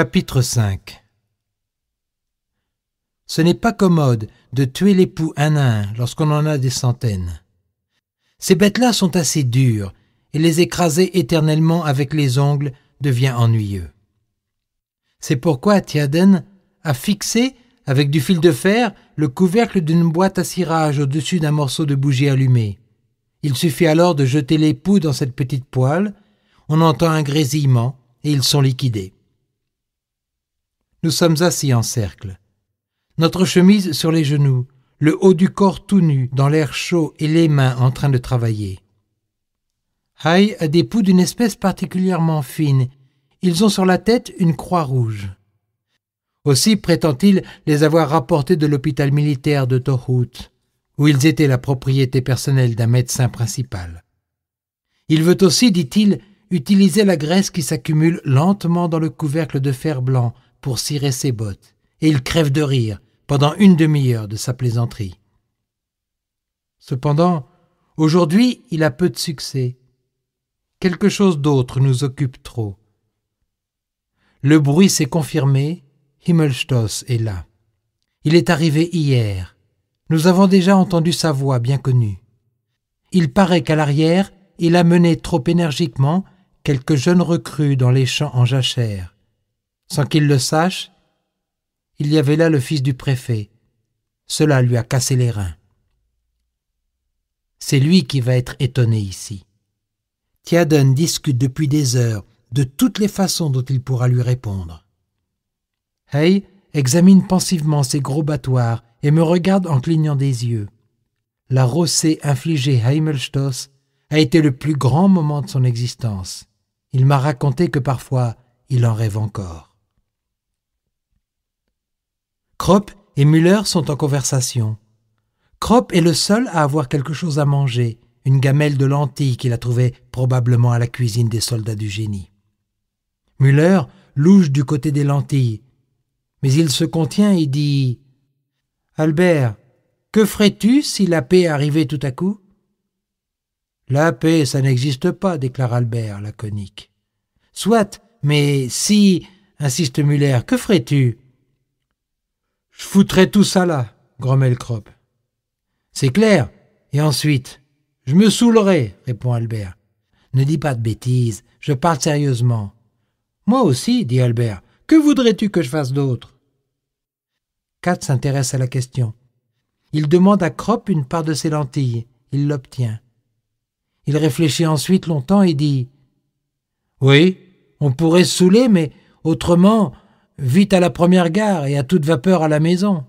Chapitre 5 Ce n'est pas commode de tuer les un à un lorsqu'on en a des centaines. Ces bêtes-là sont assez dures, et les écraser éternellement avec les ongles devient ennuyeux. C'est pourquoi Thiaden a fixé, avec du fil de fer, le couvercle d'une boîte à cirage au-dessus d'un morceau de bougie allumée. Il suffit alors de jeter les poux dans cette petite poêle, on entend un grésillement, et ils sont liquidés. Nous sommes assis en cercle. Notre chemise sur les genoux, le haut du corps tout nu, dans l'air chaud et les mains en train de travailler. Hai a des poux d'une espèce particulièrement fine. Ils ont sur la tête une croix rouge. Aussi prétend-il les avoir rapportés de l'hôpital militaire de Tohout, où ils étaient la propriété personnelle d'un médecin principal. Il veut aussi, dit-il, utiliser la graisse qui s'accumule lentement dans le couvercle de fer blanc pour cirer ses bottes, et il crève de rire pendant une demi-heure de sa plaisanterie. Cependant, aujourd'hui, il a peu de succès. Quelque chose d'autre nous occupe trop. Le bruit s'est confirmé, Himmelstoss est là. Il est arrivé hier. Nous avons déjà entendu sa voix bien connue. Il paraît qu'à l'arrière, il a mené trop énergiquement quelques jeunes recrues dans les champs en jachère. Sans qu'il le sache, il y avait là le fils du préfet. Cela lui a cassé les reins. C'est lui qui va être étonné ici. Tiaden discute depuis des heures de toutes les façons dont il pourra lui répondre. Hey examine pensivement ses gros battoirs et me regarde en clignant des yeux. La rossée infligée à Heimelstoss a été le plus grand moment de son existence. Il m'a raconté que parfois il en rêve encore. Kropp et Müller sont en conversation. Kropp est le seul à avoir quelque chose à manger, une gamelle de lentilles qu'il a trouvée probablement à la cuisine des soldats du génie. Müller louche du côté des lentilles, mais il se contient et dit Albert, que ferais-tu si la paix arrivait tout à coup La paix, ça n'existe pas, déclare Albert, laconique. Soit, mais si, insiste Müller, « que ferais-tu je foutrai tout ça là, grommelle Crop. C'est clair. Et ensuite Je me saoulerai, répond Albert. Ne dis pas de bêtises, je parle sérieusement. Moi aussi, dit Albert. Que voudrais-tu que je fasse d'autre Kat s'intéresse à la question. Il demande à Crop une part de ses lentilles. Il l'obtient. Il réfléchit ensuite longtemps et dit Oui, on pourrait se saouler, mais autrement, vite à la première gare et à toute vapeur à la maison.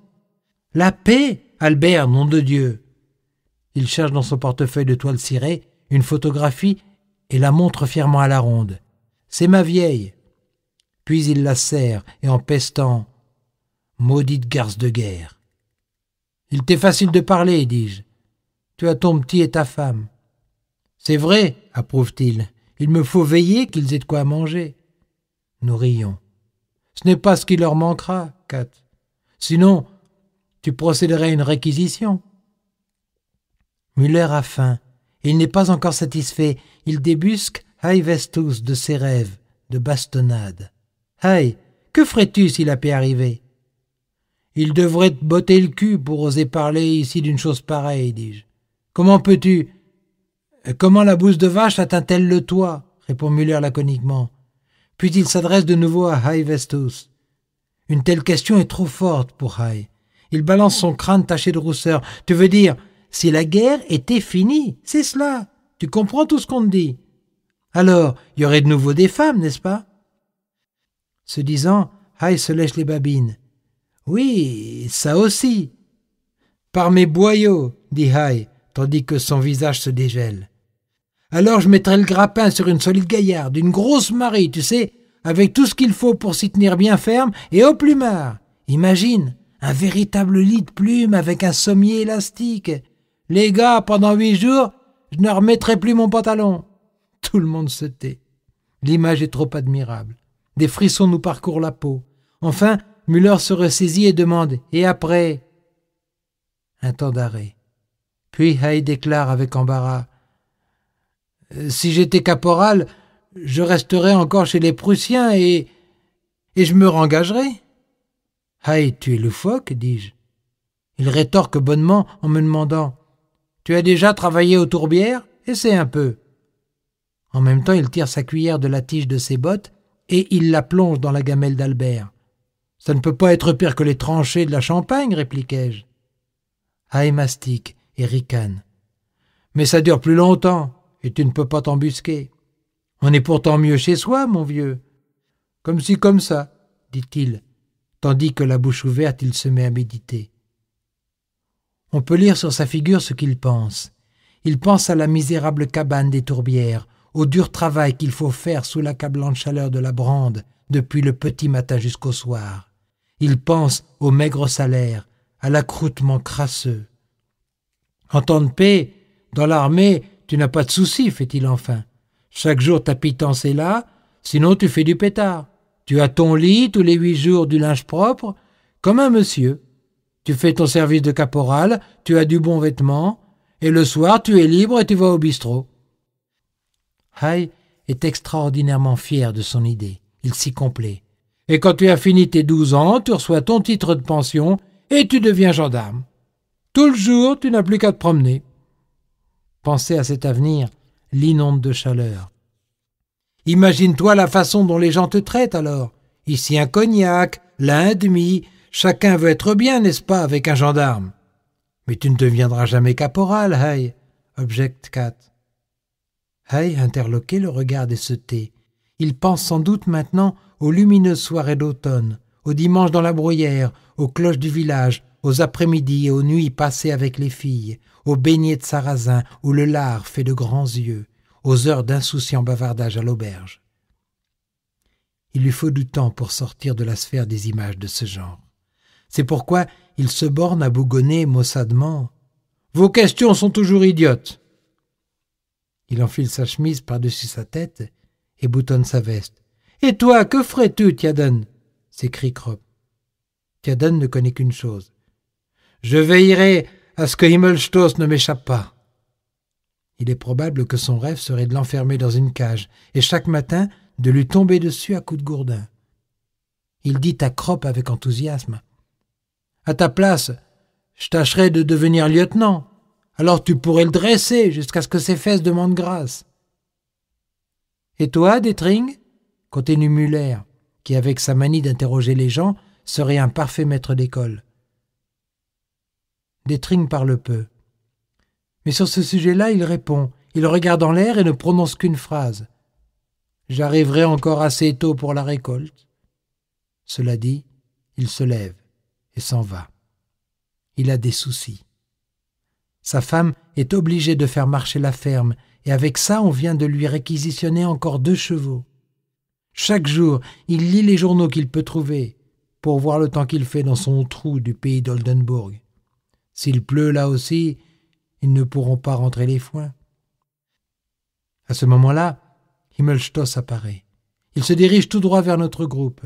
La paix, Albert, nom de Dieu. Il cherche dans son portefeuille de toile cirée une photographie et la montre fièrement à la ronde. C'est ma vieille. Puis il la serre et en pestant Maudite garce de guerre. Il t'est facile de parler, dis-je. Tu as ton petit et ta femme. C'est vrai, approuve-t-il. Il me faut veiller qu'ils aient de quoi manger. Nous rions. Ce n'est pas ce qui leur manquera, Kat. Sinon, tu procéderais à une réquisition. Muller a faim. Il n'est pas encore satisfait. Il débusque Haïvestus de ses rêves, de bastonnade. Aïe que ferais-tu s'il la paix arriver ?»« Il devrait te botter le cul pour oser parler ici d'une chose pareille, dis-je. Comment peux-tu Comment la bouse de vache atteint-elle le toit répond Muller laconiquement. Puis il s'adresse de nouveau à High Vestus. Une telle question est trop forte pour High. Il balance son crâne taché de rousseur. Tu veux dire, si la guerre était finie, c'est cela. Tu comprends tout ce qu'on te dit. Alors, il y aurait de nouveau des femmes, n'est-ce pas Se disant, High se lèche les babines. Oui, ça aussi. Par mes boyaux, dit High, tandis que son visage se dégèle. Alors je mettrai le grappin sur une solide gaillarde, une grosse marée, tu sais, avec tout ce qu'il faut pour s'y tenir bien ferme et au plumeur. Imagine, un véritable lit de plumes avec un sommier élastique. Les gars, pendant huit jours, je ne remettrai plus mon pantalon. Tout le monde se tait. L'image est trop admirable. Des frissons nous parcourent la peau. Enfin, Muller se ressaisit et demande Et après Un temps d'arrêt. Puis Heide déclare avec embarras euh, si j'étais caporal, je resterais encore chez les Prussiens et. et je me rengagerais. Aïe, tu es loufoque, dis-je. Il rétorque bonnement en me demandant Tu as déjà travaillé aux tourbières Essaie un peu. En même temps, il tire sa cuillère de la tige de ses bottes et il la plonge dans la gamelle d'Albert. Ça ne peut pas être pire que les tranchées de la Champagne, répliquai-je. Aïe, mastique et ricane. Mais ça dure plus longtemps et tu ne peux pas t'embusquer. On est pourtant mieux chez soi, mon vieux. Comme si comme ça, dit-il, tandis que la bouche ouverte il se met à méditer. On peut lire sur sa figure ce qu'il pense. Il pense à la misérable cabane des tourbières, au dur travail qu'il faut faire sous l'accablante chaleur de la brande, depuis le petit matin jusqu'au soir. Il pense au maigre salaire, à l'accroutement crasseux. En temps de paix, dans l'armée, tu n'as pas de souci, fait-il enfin. Chaque jour ta pitance est là, sinon tu fais du pétard. Tu as ton lit tous les huit jours du linge propre, comme un monsieur. Tu fais ton service de caporal, tu as du bon vêtement, et le soir tu es libre et tu vas au bistrot. Hay est extraordinairement fier de son idée. Il s'y complaît. Et quand tu as fini tes douze ans, tu reçois ton titre de pension et tu deviens gendarme. Tout le jour, tu n'as plus qu'à te promener. « Pensez à cet avenir l'inonde de chaleur. Imagine-toi la façon dont les gens te traitent alors. Ici un cognac, l'un un demi, chacun veut être bien, n'est-ce pas, avec un gendarme. Mais tu ne deviendras jamais caporal, Hey !» objecte Kat. Hey interloquait le regard et se tait. Il pense sans doute maintenant aux lumineuses soirées d'automne, aux dimanches dans la bruyère, aux cloches du village, aux après-midi et aux nuits passées avec les filles, au beignet de sarrasin où le lard fait de grands yeux, aux heures d'insouciant bavardage à l'auberge. Il lui faut du temps pour sortir de la sphère des images de ce genre. C'est pourquoi il se borne à bougonner maussadement. Vos questions sont toujours idiotes. Il enfile sa chemise par-dessus sa tête et boutonne sa veste. Et toi, que ferais-tu, Tiaden s'écrie Crop. Tiaden ne connaît qu'une chose. Je veillerai à ce que Himmelstoss ne m'échappe pas. Il est probable que son rêve serait de l'enfermer dans une cage, et chaque matin de lui tomber dessus à coups de gourdin. Il dit à Kropp avec enthousiasme. À ta place, je tâcherai de devenir lieutenant. Alors tu pourrais le dresser jusqu'à ce que ses fesses demandent grâce. Et toi, Détring continue Muller, qui, avec sa manie d'interroger les gens, serait un parfait maître d'école. Détring parle peu. Mais sur ce sujet-là, il répond, il regarde en l'air et ne prononce qu'une phrase. J'arriverai encore assez tôt pour la récolte. Cela dit, il se lève et s'en va. Il a des soucis. Sa femme est obligée de faire marcher la ferme, et avec ça on vient de lui réquisitionner encore deux chevaux. Chaque jour, il lit les journaux qu'il peut trouver, pour voir le temps qu'il fait dans son trou du pays d'Oldenburg. S'il pleut là aussi, ils ne pourront pas rentrer les foins. À ce moment-là, Himmelstoss apparaît. Il se dirige tout droit vers notre groupe.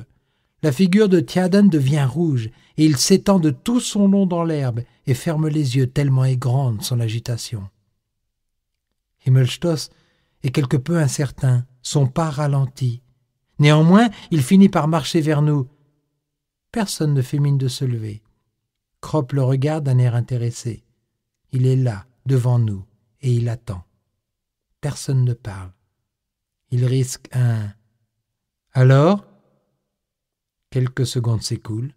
La figure de Thiaden devient rouge, et il s'étend de tout son long dans l'herbe et ferme les yeux tellement est grande son agitation. Himmelstoss est quelque peu incertain, son pas ralenti. Néanmoins, il finit par marcher vers nous. Personne ne fait mine de se lever. Kropp le regarde d'un air intéressé. Il est là, devant nous, et il attend. Personne ne parle. Il risque un Alors Quelques secondes s'écoulent.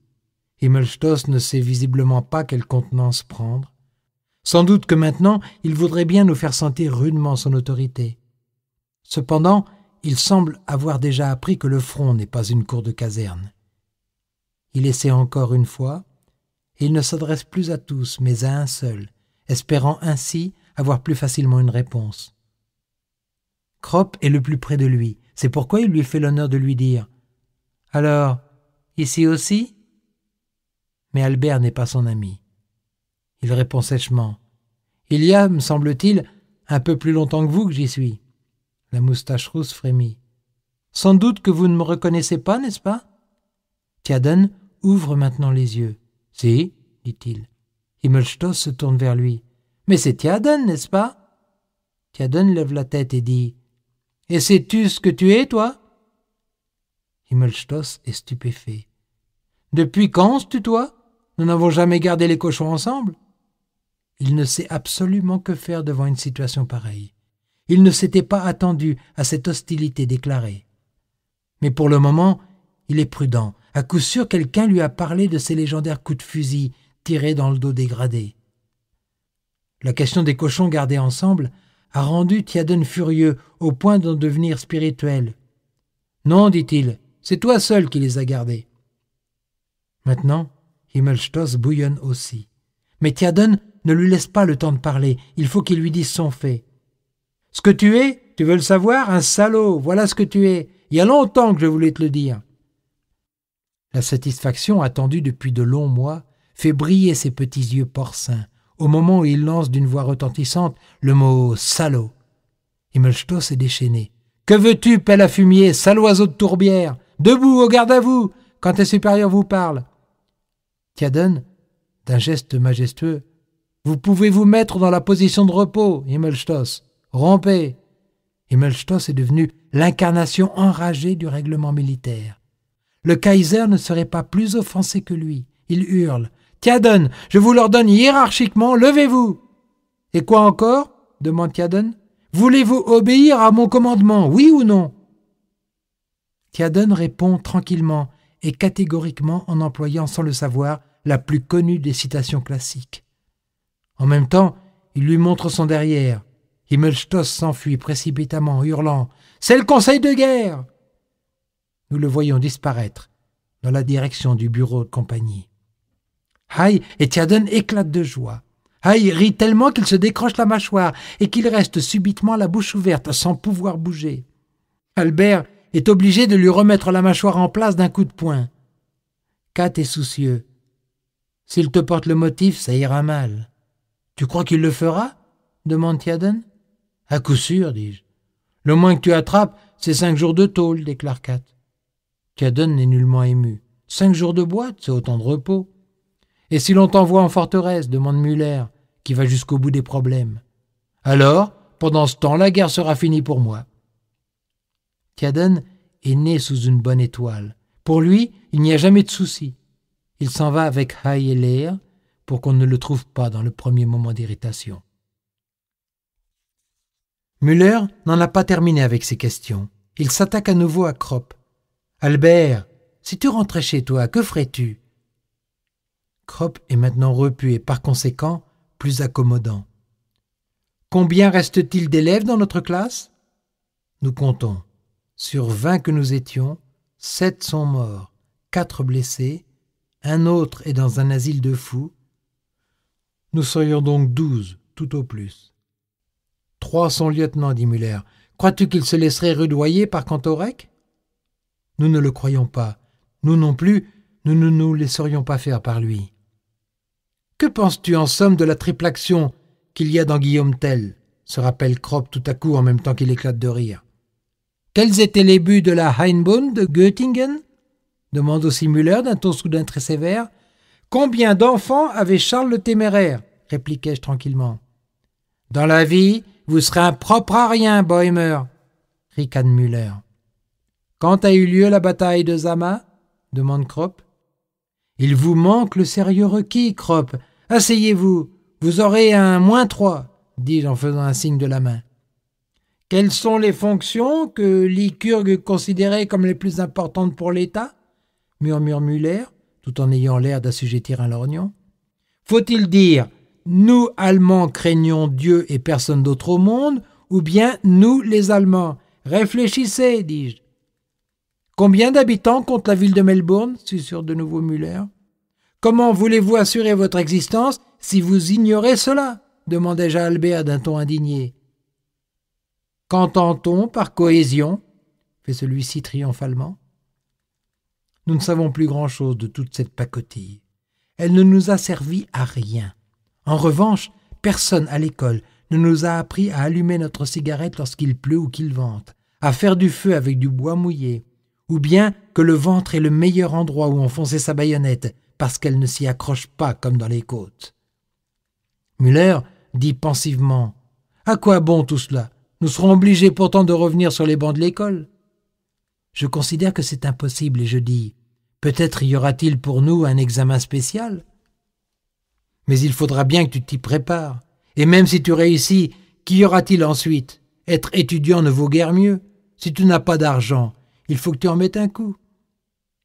Himmelstoss ne sait visiblement pas quelle contenance prendre. Sans doute que maintenant il voudrait bien nous faire sentir rudement son autorité. Cependant, il semble avoir déjà appris que le front n'est pas une cour de caserne. Il essaie encore une fois, il ne s'adresse plus à tous, mais à un seul, espérant ainsi avoir plus facilement une réponse. Crop est le plus près de lui, c'est pourquoi il lui fait l'honneur de lui dire Alors, ici aussi Mais Albert n'est pas son ami. Il répond sèchement Il y a, me semble-t-il, un peu plus longtemps que vous que j'y suis. La moustache rousse frémit. Sans doute que vous ne me reconnaissez pas, n'est-ce pas Tiaden ouvre maintenant les yeux. Si, dit-il. Himmelstoss se tourne vers lui. Mais c'est Tiaden, n'est-ce pas Tiaden lève la tête et dit Et sais-tu ce que tu es, toi Himmelstoss est stupéfait. Depuis quand se toi? Nous n'avons jamais gardé les cochons ensemble. Il ne sait absolument que faire devant une situation pareille. Il ne s'était pas attendu à cette hostilité déclarée. Mais pour le moment, il est prudent, à coup sûr, quelqu'un lui a parlé de ces légendaires coups de fusil tirés dans le dos dégradé. La question des cochons gardés ensemble a rendu Tiaden furieux au point d'en devenir spirituel. Non, dit-il, c'est toi seul qui les as gardés. Maintenant, Himmelstoss bouillonne aussi. Mais Tiaden ne lui laisse pas le temps de parler, il faut qu'il lui dise son fait. Ce que tu es, tu veux le savoir, un salaud, voilà ce que tu es. Il y a longtemps que je voulais te le dire. La satisfaction attendue depuis de longs mois fait briller ses petits yeux porcins au moment où il lance d'une voix retentissante le mot salaud. Himmelstoss est déchaîné. Que veux-tu, pelle à fumier, sale oiseau de tourbière Debout, au garde à vous, quand tes supérieurs vous parlent Tiadon, d'un geste majestueux, Vous pouvez vous mettre dans la position de repos, Himmelstoss. Rompez Himmelstoss est devenu l'incarnation enragée du règlement militaire. Le Kaiser ne serait pas plus offensé que lui. Il hurle. Tiaden, je vous l'ordonne hiérarchiquement, levez-vous. Et quoi encore demande Tiaden. Voulez-vous obéir à mon commandement, oui ou non Tiaden répond tranquillement et catégoriquement en employant sans le savoir la plus connue des citations classiques. En même temps, il lui montre son derrière. Himmelstoss s'enfuit précipitamment, hurlant C'est le conseil de guerre nous le voyons disparaître dans la direction du bureau de compagnie. Hay et Tiaden éclatent de joie. Hay rit tellement qu'il se décroche la mâchoire et qu'il reste subitement la bouche ouverte sans pouvoir bouger. Albert est obligé de lui remettre la mâchoire en place d'un coup de poing. Kat est soucieux. S'il te porte le motif, ça ira mal. Tu crois qu'il le fera demande Tiaden. À coup sûr, dis-je. Le moins que tu attrapes, c'est cinq jours de tôle, déclare Kat. Caden n'est nullement ému. Cinq jours de boîte, c'est autant de repos. Et si l'on t'envoie en forteresse demande Muller, qui va jusqu'au bout des problèmes. Alors, pendant ce temps, la guerre sera finie pour moi. Caden est né sous une bonne étoile. Pour lui, il n'y a jamais de souci. Il s'en va avec High et Lair pour qu'on ne le trouve pas dans le premier moment d'irritation. Müller n'en a pas terminé avec ses questions. Il s'attaque à nouveau à Kropp, Albert, si tu rentrais chez toi, que ferais-tu Crop est maintenant repu et par conséquent plus accommodant. Combien reste-t-il d'élèves dans notre classe Nous comptons. Sur vingt que nous étions, sept sont morts, quatre blessés, un autre est dans un asile de fous. Nous serions donc douze, tout au plus. Trois sont lieutenants, dit Muller. Crois-tu qu'ils se laisseraient rudoyer par Cantorec nous ne le croyons pas. Nous non plus, nous ne nous laisserions pas faire par lui. Que penses-tu en somme de la triple action qu'il y a dans Guillaume Tell se rappelle Kropp tout à coup en même temps qu'il éclate de rire. Quels étaient les buts de la Heinbund de Göttingen demande aussi Müller d'un ton soudain très sévère. Combien d'enfants avait Charles le Téméraire répliquai-je tranquillement. Dans la vie, vous serez un propre à rien, Boehmer, ricane Müller. Quand a eu lieu la bataille de Zama demande Crop. Il vous manque le sérieux requis, Crop. Asseyez-vous. Vous aurez un moins trois, dis-je en faisant un signe de la main. Quelles sont les fonctions que Lycurgue considérait comme les plus importantes pour l'État murmure Muller, tout en ayant l'air d'assujettir un lorgnon. Faut-il dire nous, Allemands, craignons Dieu et personne d'autre au monde, ou bien nous, les Allemands Réfléchissez, dis-je. Combien d'habitants compte la ville de Melbourne sur de nouveau Muller. Comment voulez-vous assurer votre existence si vous ignorez cela demandai-je à Albert d'un ton indigné. Qu'entend-on par cohésion fait celui-ci triomphalement. Nous ne savons plus grand-chose de toute cette pacotille. Elle ne nous a servi à rien. En revanche, personne à l'école ne nous a appris à allumer notre cigarette lorsqu'il pleut ou qu'il vente, à faire du feu avec du bois mouillé, ou bien que le ventre est le meilleur endroit où enfoncer sa baïonnette, parce qu'elle ne s'y accroche pas comme dans les côtes. Müller dit pensivement À quoi bon tout cela Nous serons obligés pourtant de revenir sur les bancs de l'école. Je considère que c'est impossible et je dis Peut-être y aura-t-il pour nous un examen spécial Mais il faudra bien que tu t'y prépares. Et même si tu réussis, qu'y aura-t-il ensuite Être étudiant ne vaut guère mieux. Si tu n'as pas d'argent, il faut que tu en mettes un coup.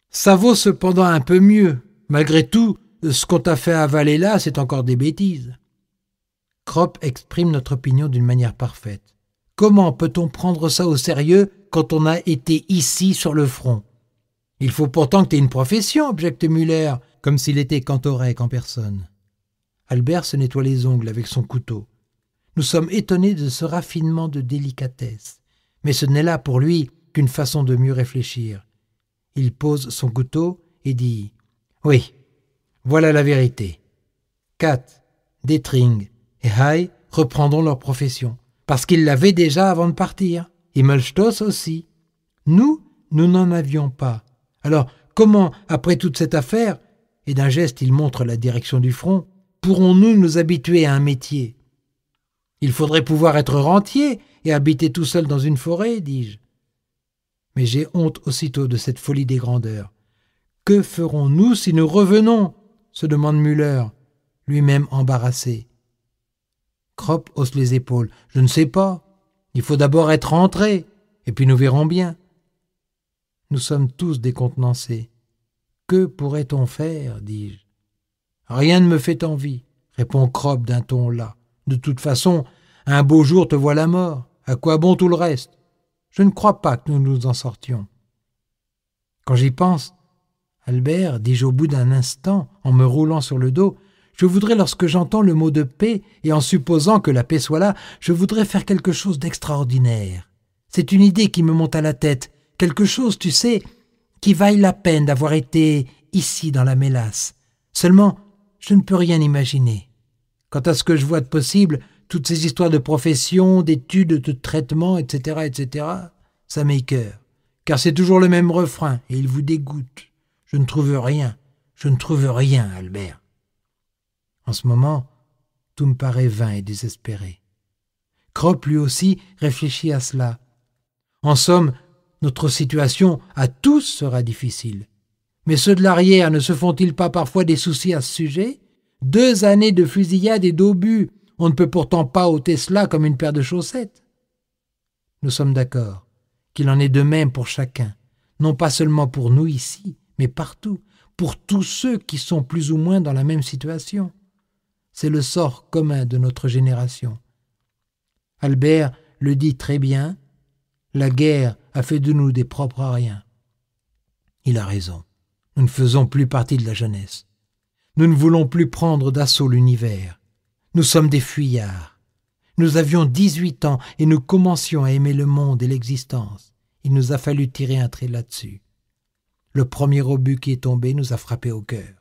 Ça vaut cependant un peu mieux. Malgré tout, ce qu'on t'a fait avaler là, c'est encore des bêtises. Crop exprime notre opinion d'une manière parfaite. Comment peut-on prendre ça au sérieux quand on a été ici sur le front Il faut pourtant que tu aies une profession, objecte Muller, comme s'il était Cantorec en personne. Albert se nettoie les ongles avec son couteau. Nous sommes étonnés de ce raffinement de délicatesse. Mais ce n'est là pour lui qu'une façon de mieux réfléchir. Il pose son couteau et dit Oui, voilà la vérité. Kat, Detring et Hai reprendront leur profession, parce qu'ils l'avaient déjà avant de partir, et Molstos aussi. Nous, nous n'en avions pas. Alors, comment, après toute cette affaire, et d'un geste il montre la direction du front, pourrons-nous nous habituer à un métier Il faudrait pouvoir être rentier et habiter tout seul dans une forêt, dis-je. Mais j'ai honte aussitôt de cette folie des grandeurs. Que ferons-nous si nous revenons se demande Muller, lui-même embarrassé. Crop hausse les épaules. Je ne sais pas. Il faut d'abord être rentré, et puis nous verrons bien. Nous sommes tous décontenancés. Que pourrait-on faire dis-je. Rien ne me fait envie, répond Crop d'un ton là. De toute façon, un beau jour te voit la mort. À quoi bon tout le reste je ne crois pas que nous nous en sortions. Quand j'y pense, Albert, dis-je au bout d'un instant, en me roulant sur le dos, je voudrais, lorsque j'entends le mot de paix, et en supposant que la paix soit là, je voudrais faire quelque chose d'extraordinaire. C'est une idée qui me monte à la tête, quelque chose, tu sais, qui vaille la peine d'avoir été ici dans la mélasse. Seulement, je ne peux rien imaginer. Quant à ce que je vois de possible, toutes ces histoires de profession, d'études, de traitement, etc., etc., ça m'écœure. Car c'est toujours le même refrain, et il vous dégoûte. Je ne trouve rien. Je ne trouve rien, Albert. En ce moment, tout me paraît vain et désespéré. Cropp, lui aussi, réfléchit à cela. En somme, notre situation à tous sera difficile. Mais ceux de l'arrière ne se font-ils pas parfois des soucis à ce sujet Deux années de fusillade et d'obus, on ne peut pourtant pas ôter cela comme une paire de chaussettes. Nous sommes d'accord qu'il en est de même pour chacun, non pas seulement pour nous ici, mais partout, pour tous ceux qui sont plus ou moins dans la même situation. C'est le sort commun de notre génération. Albert le dit très bien, la guerre a fait de nous des propres à rien. Il a raison. Nous ne faisons plus partie de la jeunesse. Nous ne voulons plus prendre d'assaut l'univers. Nous sommes des fuyards. Nous avions dix-huit ans et nous commencions à aimer le monde et l'existence. Il nous a fallu tirer un trait là-dessus. Le premier obus qui est tombé nous a frappé au cœur.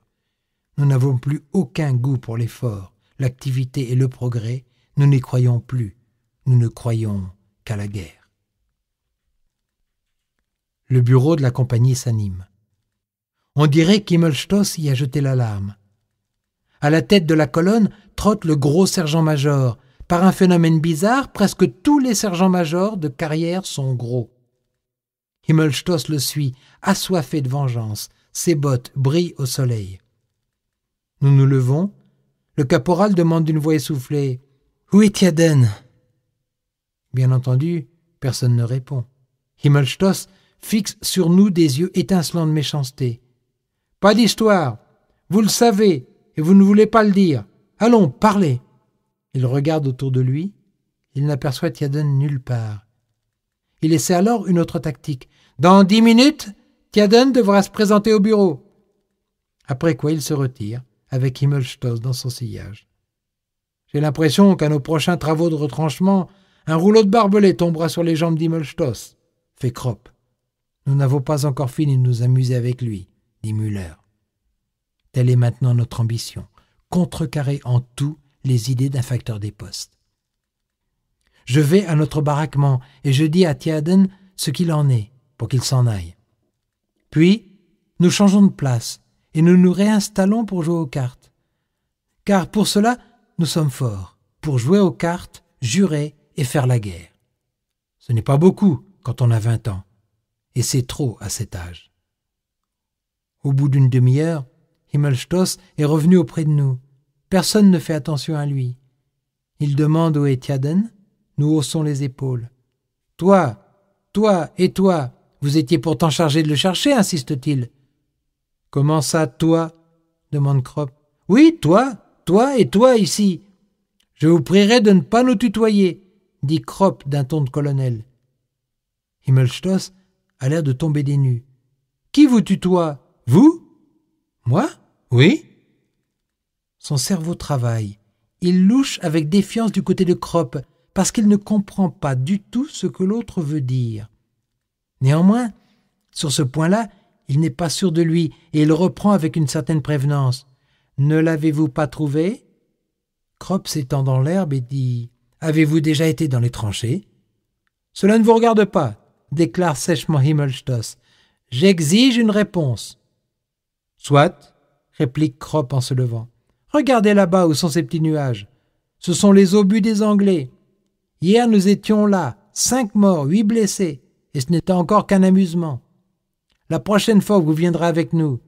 Nous n'avons plus aucun goût pour l'effort, l'activité et le progrès. Nous n'y croyons plus. Nous ne croyons qu'à la guerre. Le bureau de la compagnie s'anime. On dirait qu'Himmelstoss y a jeté l'alarme. À la tête de la colonne trotte le gros sergent-major. Par un phénomène bizarre, presque tous les sergents-majors de carrière sont gros. Himmelstoss le suit, assoiffé de vengeance. Ses bottes brillent au soleil. Nous nous levons. Le caporal demande d'une voix essoufflée Où est Yaden Bien entendu, personne ne répond. Himmelstoss fixe sur nous des yeux étincelants de méchanceté. Pas d'histoire. Vous le savez, et vous ne voulez pas le dire. Allons, parlez. Il regarde autour de lui, il n'aperçoit Tiaden nulle part. Il essaie alors une autre tactique. Dans dix minutes, Tiaden devra se présenter au bureau. Après quoi il se retire, avec Himmelstoss dans son sillage. J'ai l'impression qu'à nos prochains travaux de retranchement, un rouleau de barbelés tombera sur les jambes d'Himmelstoss, fait Krop. Nous n'avons pas encore fini de nous amuser avec lui, dit Müller. Telle est maintenant notre ambition, contrecarrer en tout les idées d'un facteur des postes. Je vais à notre baraquement et je dis à Tiaden ce qu'il en est pour qu'il s'en aille. Puis, nous changeons de place et nous nous réinstallons pour jouer aux cartes. Car pour cela, nous sommes forts, pour jouer aux cartes, jurer et faire la guerre. Ce n'est pas beaucoup quand on a vingt ans, et c'est trop à cet âge. Au bout d'une demi-heure, Himmelstoss est revenu auprès de nous. Personne ne fait attention à lui. Il demande au Etiaden. Nous haussons les épaules. Toi, toi et toi, vous étiez pourtant chargé de le chercher, insiste-t-il. Comment ça, toi demande Crop. Oui, toi, toi et toi ici. Je vous prierai de ne pas nous tutoyer, dit Krop d'un ton de colonel. Himmelstoss a l'air de tomber des nues. Qui vous tutoie Vous moi Oui Son cerveau travaille. Il louche avec défiance du côté de Crop, parce qu'il ne comprend pas du tout ce que l'autre veut dire. Néanmoins, sur ce point-là, il n'est pas sûr de lui, et il reprend avec une certaine prévenance. Ne l'avez-vous pas trouvé Crop s'étend dans l'herbe et dit Avez-vous déjà été dans les tranchées Cela ne vous regarde pas, déclare sèchement Himmelstoss. J'exige une réponse. Soit, réplique Crop en se levant. Regardez là-bas où sont ces petits nuages. Ce sont les obus des Anglais. Hier nous étions là, cinq morts, huit blessés, et ce n'était encore qu'un amusement. La prochaine fois que vous viendrez avec nous,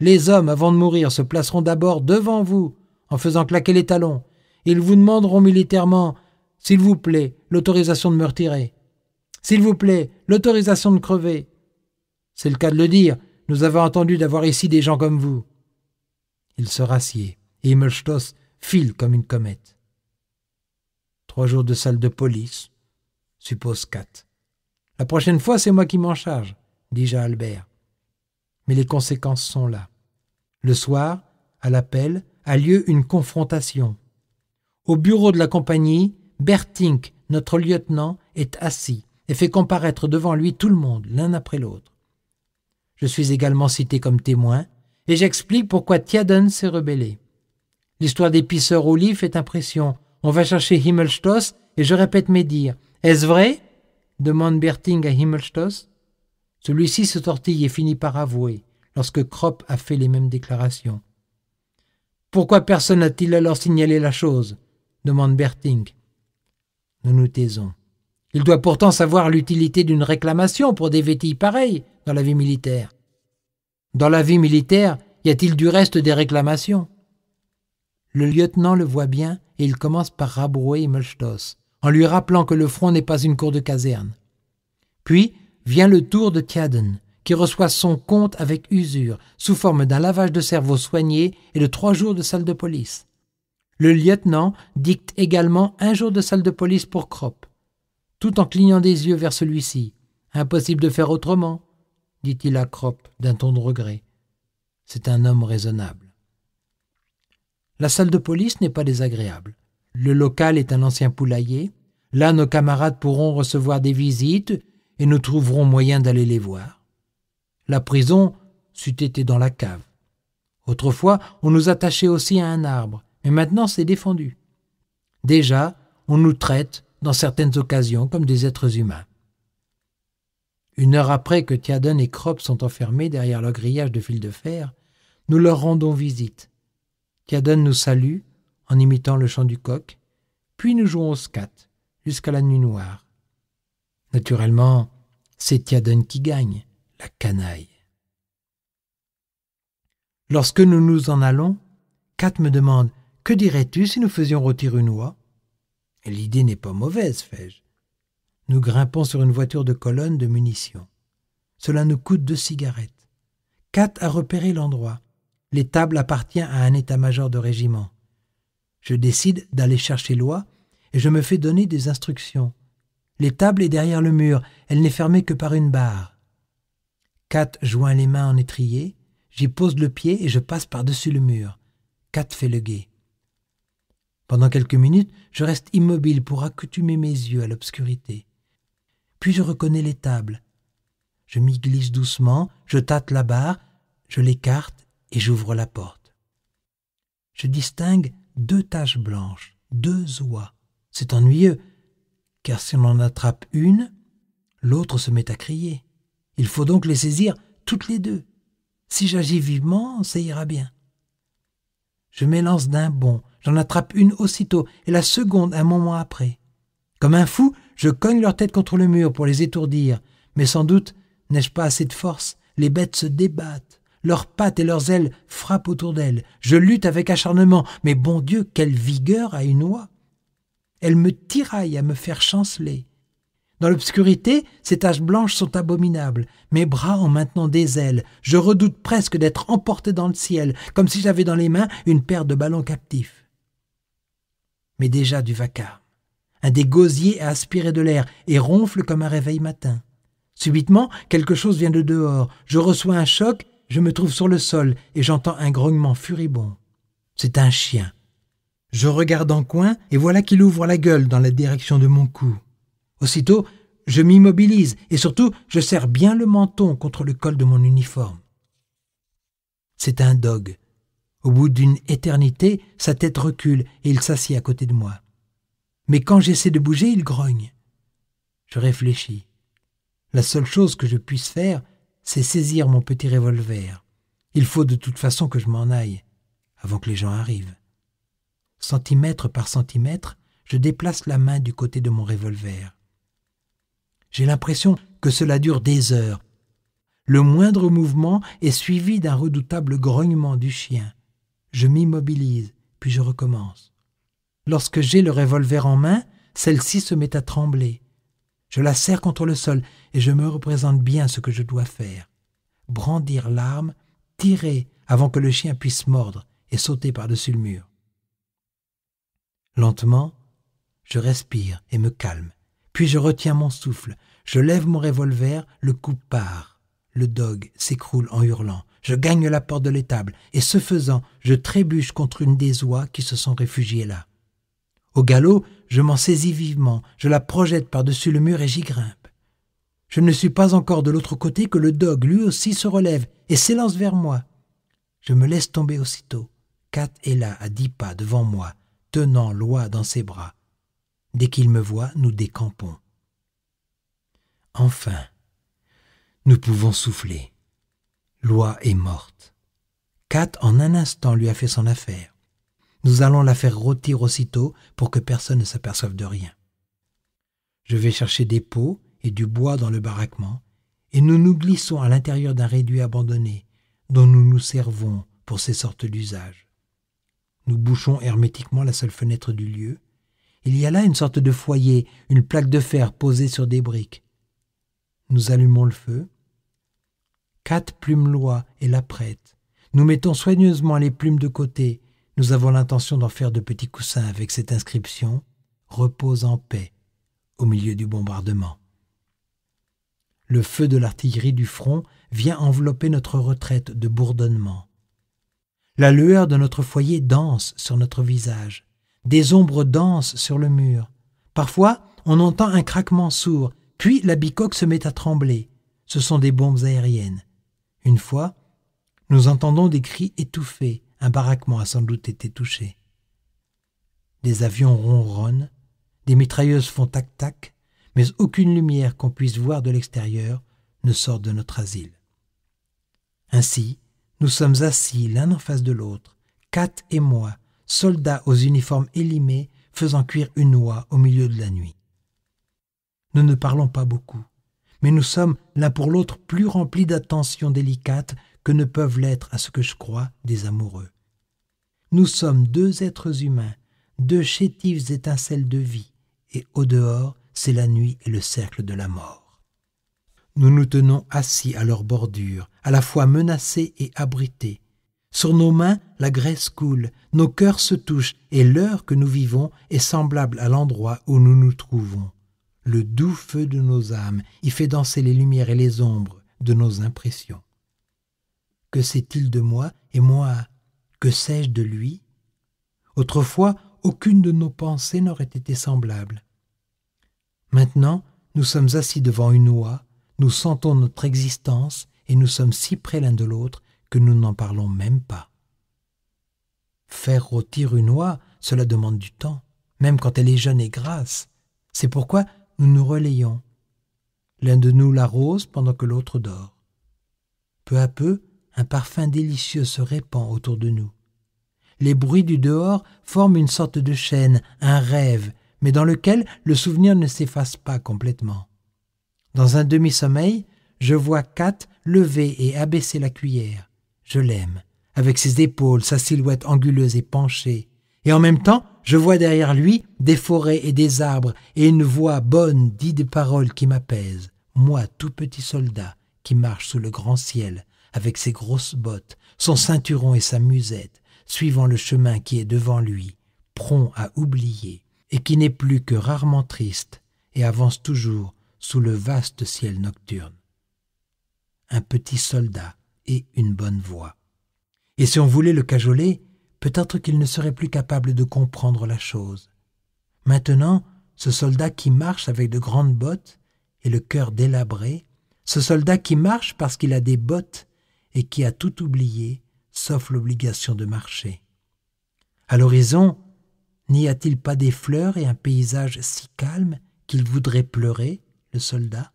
les hommes, avant de mourir, se placeront d'abord devant vous, en faisant claquer les talons. Ils vous demanderont militairement, s'il vous plaît, l'autorisation de me retirer. S'il vous plaît, l'autorisation de crever. C'est le cas de le dire, nous avons entendu d'avoir ici des gens comme vous. Il se rassied, et Himmelsstoß file comme une comète. Trois jours de salle de police, suppose Kat. La prochaine fois, c'est moi qui m'en charge, dis-je à Albert. Mais les conséquences sont là. Le soir, à l'appel, a lieu une confrontation. Au bureau de la compagnie, Bertink, notre lieutenant, est assis et fait comparaître devant lui tout le monde, l'un après l'autre. Je suis également cité comme témoin, et j'explique pourquoi Tiaden s'est rebellé. L'histoire des pisseurs au lit fait impression. On va chercher Himmelstoss et je répète mes dires. Est-ce vrai demande Berting à Himmelstoss. Celui-ci se tortille et finit par avouer, lorsque Krop a fait les mêmes déclarations. Pourquoi personne n'a-t-il alors signalé la chose demande Berting. Nous nous taisons. Il doit pourtant savoir l'utilité d'une réclamation pour des vétilles pareilles dans la vie militaire. Dans la vie militaire, y a-t-il du reste des réclamations Le lieutenant le voit bien et il commence par rabrouer Immelstos, en lui rappelant que le front n'est pas une cour de caserne. Puis vient le tour de Tiaden, qui reçoit son compte avec usure, sous forme d'un lavage de cerveau soigné et de trois jours de salle de police. Le lieutenant dicte également un jour de salle de police pour Crop, tout en clignant des yeux vers celui-ci. Impossible de faire autrement dit-il à Crop d'un ton de regret. C'est un homme raisonnable. La salle de police n'est pas désagréable. Le local est un ancien poulailler. Là, nos camarades pourront recevoir des visites et nous trouverons moyen d'aller les voir. La prison c'eût été dans la cave. Autrefois, on nous attachait aussi à un arbre, mais maintenant c'est défendu. Déjà, on nous traite, dans certaines occasions, comme des êtres humains. Une heure après que Tiadon et Krop sont enfermés derrière leur grillage de fil de fer, nous leur rendons visite. Tiadon nous salue en imitant le chant du coq, puis nous jouons au scat jusqu'à la nuit noire. Naturellement, c'est Tiadon qui gagne, la canaille. Lorsque nous nous en allons, Kat me demande Que dirais-tu si nous faisions rôtir une oie L'idée n'est pas mauvaise, fais-je. Nous grimpons sur une voiture de colonne de munitions. Cela nous coûte deux cigarettes. Kat a repéré l'endroit. L'étable appartient à un état-major de régiment. Je décide d'aller chercher l'oie et je me fais donner des instructions. L'étable est derrière le mur, elle n'est fermée que par une barre. Kat joint les mains en étrier, j'y pose le pied et je passe par-dessus le mur. Kat fait le guet. Pendant quelques minutes, je reste immobile pour accoutumer mes yeux à l'obscurité puis je reconnais les tables. Je m'y glisse doucement, je tâte la barre, je l'écarte et j'ouvre la porte. Je distingue deux taches blanches, deux oies. C'est ennuyeux, car si on en attrape une, l'autre se met à crier. Il faut donc les saisir toutes les deux. Si j'agis vivement, ça ira bien. Je m'élance d'un bond, j'en attrape une aussitôt, et la seconde un moment après. Comme un fou, je cogne leur tête contre le mur pour les étourdir, mais sans doute n'ai-je pas assez de force. Les bêtes se débattent, leurs pattes et leurs ailes frappent autour d'elles. Je lutte avec acharnement, mais bon Dieu, quelle vigueur a une oie Elle me tiraille à me faire chanceler. Dans l'obscurité, ces taches blanches sont abominables. Mes bras ont maintenant des ailes. Je redoute presque d'être emporté dans le ciel, comme si j'avais dans les mains une paire de ballons captifs. Mais déjà du vacarme. Un des gosiers a aspiré de l'air et ronfle comme un réveil matin. Subitement, quelque chose vient de dehors. Je reçois un choc, je me trouve sur le sol et j'entends un grognement furibond. C'est un chien. Je regarde en coin et voilà qu'il ouvre la gueule dans la direction de mon cou. Aussitôt, je m'immobilise et surtout, je serre bien le menton contre le col de mon uniforme. C'est un dog. Au bout d'une éternité, sa tête recule et il s'assied à côté de moi mais quand j'essaie de bouger, il grogne. Je réfléchis. La seule chose que je puisse faire, c'est saisir mon petit revolver. Il faut de toute façon que je m'en aille, avant que les gens arrivent. Centimètre par centimètre, je déplace la main du côté de mon revolver. J'ai l'impression que cela dure des heures. Le moindre mouvement est suivi d'un redoutable grognement du chien. Je m'immobilise, puis je recommence. Lorsque j'ai le revolver en main, celle-ci se met à trembler. Je la serre contre le sol et je me représente bien ce que je dois faire. Brandir l'arme, tirer avant que le chien puisse mordre et sauter par-dessus le mur. Lentement, je respire et me calme. Puis je retiens mon souffle. Je lève mon revolver, le coup part. Le dog s'écroule en hurlant. Je gagne la porte de l'étable et ce faisant, je trébuche contre une des oies qui se sont réfugiées là. Au galop, je m'en saisis vivement, je la projette par-dessus le mur et j'y grimpe. Je ne suis pas encore de l'autre côté que le dogue lui aussi se relève et s'élance vers moi. Je me laisse tomber aussitôt. Kat est là, à dix pas devant moi, tenant Loi dans ses bras. Dès qu'il me voit, nous décampons. Enfin, nous pouvons souffler. Loi est morte. Kat en un instant lui a fait son affaire. Nous allons la faire rôtir aussitôt pour que personne ne s'aperçoive de rien. Je vais chercher des pots et du bois dans le baraquement, et nous nous glissons à l'intérieur d'un réduit abandonné, dont nous nous servons pour ces sortes d'usages. Nous bouchons hermétiquement la seule fenêtre du lieu. Il y a là une sorte de foyer, une plaque de fer posée sur des briques. Nous allumons le feu. Quatre plumes lois et la prête. Nous mettons soigneusement les plumes de côté nous avons l'intention d'en faire de petits coussins avec cette inscription Repose en paix au milieu du bombardement. Le feu de l'artillerie du front vient envelopper notre retraite de bourdonnement. La lueur de notre foyer danse sur notre visage. Des ombres dansent sur le mur. Parfois, on entend un craquement sourd, puis la bicoque se met à trembler. Ce sont des bombes aériennes. Une fois, nous entendons des cris étouffés. Un baraquement a sans doute été touché. Des avions ronronnent, des mitrailleuses font tac-tac, mais aucune lumière qu'on puisse voir de l'extérieur ne sort de notre asile. Ainsi, nous sommes assis l'un en face de l'autre, Kat et moi, soldats aux uniformes élimés, faisant cuire une oie au milieu de la nuit. Nous ne parlons pas beaucoup, mais nous sommes l'un pour l'autre plus remplis d'attentions délicates que ne peuvent l'être, à ce que je crois, des amoureux. Nous sommes deux êtres humains, deux chétives étincelles de vie, et au dehors, c'est la nuit et le cercle de la mort. Nous nous tenons assis à leur bordure, à la fois menacés et abrités. Sur nos mains, la graisse coule, nos cœurs se touchent, et l'heure que nous vivons est semblable à l'endroit où nous nous trouvons. Le doux feu de nos âmes y fait danser les lumières et les ombres de nos impressions. Que sait-il de moi et moi que sais-je de lui Autrefois, aucune de nos pensées n'aurait été semblable. Maintenant, nous sommes assis devant une oie, nous sentons notre existence et nous sommes si près l'un de l'autre que nous n'en parlons même pas. Faire rôtir une oie, cela demande du temps, même quand elle est jeune et grasse. C'est pourquoi nous nous relayons. L'un de nous l'arrose pendant que l'autre dort. Peu à peu, un parfum délicieux se répand autour de nous. Les bruits du dehors forment une sorte de chaîne, un rêve, mais dans lequel le souvenir ne s'efface pas complètement. Dans un demi-sommeil, je vois Kat lever et abaisser la cuillère. Je l'aime, avec ses épaules, sa silhouette anguleuse et penchée. Et en même temps, je vois derrière lui des forêts et des arbres et une voix bonne dit des paroles qui m'apaisent. Moi, tout petit soldat, qui marche sous le grand ciel, avec ses grosses bottes, son ceinturon et sa musette, suivant le chemin qui est devant lui, prompt à oublier, et qui n'est plus que rarement triste, et avance toujours sous le vaste ciel nocturne. Un petit soldat et une bonne voix. Et si on voulait le cajoler, peut-être qu'il ne serait plus capable de comprendre la chose. Maintenant, ce soldat qui marche avec de grandes bottes et le cœur délabré, ce soldat qui marche parce qu'il a des bottes et qui a tout oublié, sauf l'obligation de marcher. À l'horizon, n'y a-t-il pas des fleurs et un paysage si calme qu'il voudrait pleurer, le soldat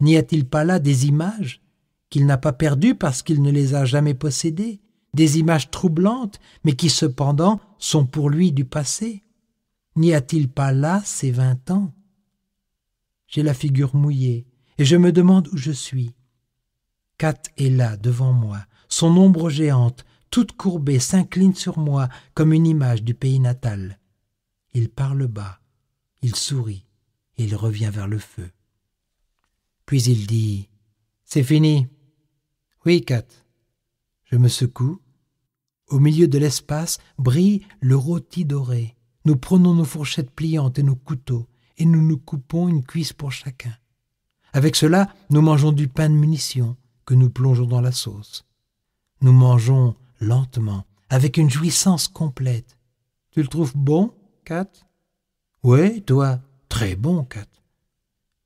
N'y a-t-il pas là des images qu'il n'a pas perdues parce qu'il ne les a jamais possédées, des images troublantes, mais qui cependant sont pour lui du passé N'y a-t-il pas là ces vingt ans J'ai la figure mouillée, et je me demande où je suis. Kat est là, devant moi, son ombre géante, toute courbée, s'incline sur moi comme une image du pays natal. Il parle bas, il sourit, et il revient vers le feu. Puis il dit C'est fini. Oui, Kat. Je me secoue. Au milieu de l'espace brille le rôti doré. Nous prenons nos fourchettes pliantes et nos couteaux, et nous nous coupons une cuisse pour chacun. Avec cela, nous mangeons du pain de munition que nous plongeons dans la sauce. Nous mangeons lentement, avec une jouissance complète. Tu le trouves bon, Kat Oui, toi, très bon, Kat.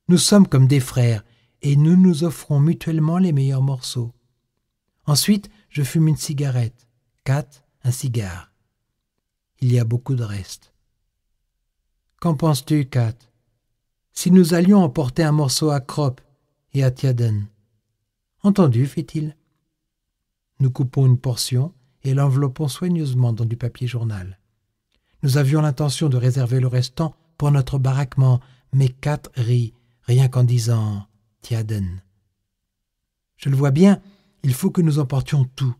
Nous sommes comme des frères, et nous nous offrons mutuellement les meilleurs morceaux. Ensuite, je fume une cigarette, Kat un cigare. Il y a beaucoup de reste. Qu'en penses-tu, Kat Si nous allions emporter un morceau à Krop et à Tiaden Entendu, fit-il. Nous coupons une portion et l'enveloppons soigneusement dans du papier journal. Nous avions l'intention de réserver le restant pour notre baraquement, mais Kat rient, rien qu'en disant Tiaden. Je le vois bien, il faut que nous emportions tout.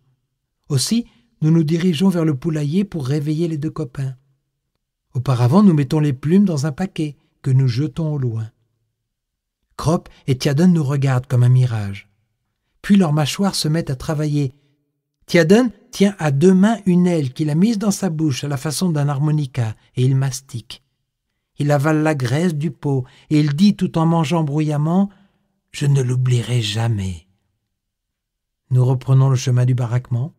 Aussi, nous nous dirigeons vers le poulailler pour réveiller les deux copains. Auparavant, nous mettons les plumes dans un paquet que nous jetons au loin. Crop et Tiaden nous regardent comme un mirage. Puis leurs mâchoires se mettent à travailler Tiaden tient à deux mains une aile qu'il a mise dans sa bouche à la façon d'un harmonica, et il mastique. Il avale la graisse du pot, et il dit tout en mangeant bruyamment Je ne l'oublierai jamais. Nous reprenons le chemin du baraquement.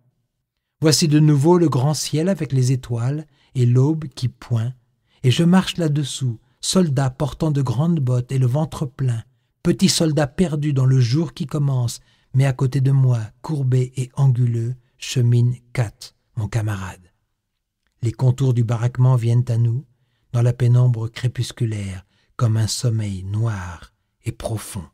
Voici de nouveau le grand ciel avec les étoiles et l'aube qui pointe, et je marche là-dessous, soldat portant de grandes bottes et le ventre plein, petit soldat perdu dans le jour qui commence, mais à côté de moi, courbé et anguleux, chemine Kat, mon camarade. Les contours du baraquement viennent à nous, dans la pénombre crépusculaire, comme un sommeil noir et profond.